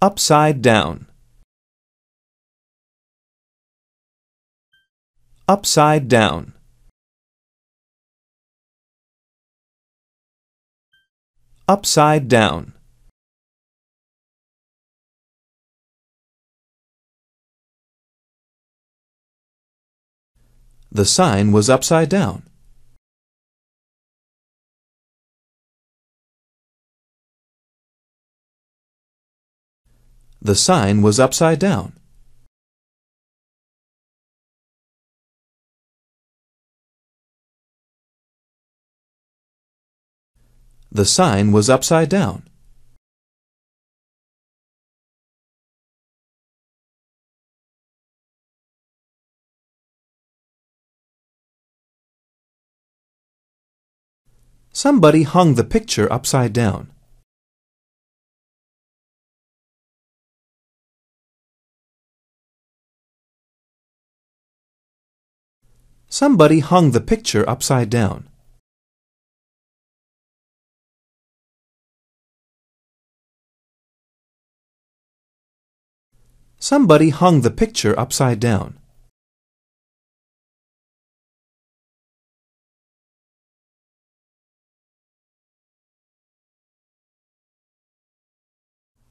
upside down upside down upside down The sign was upside down. The sign was upside down. The sign was upside down. Somebody hung the picture upside down. Somebody hung the picture upside down. Somebody hung the picture upside down.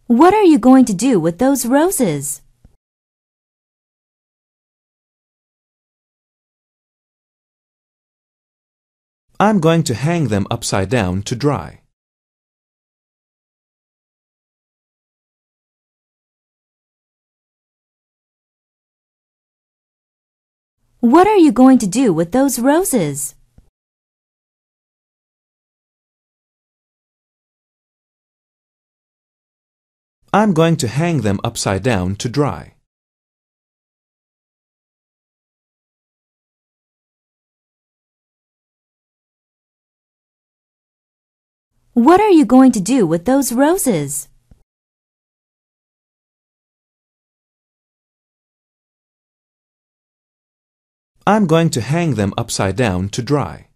What are you going to do with those roses? I'm going to hang them upside down to dry. What are you going to do with those roses? I'm going to hang them upside down to dry. What are you going to do with those roses? I'm going to hang them upside down to dry.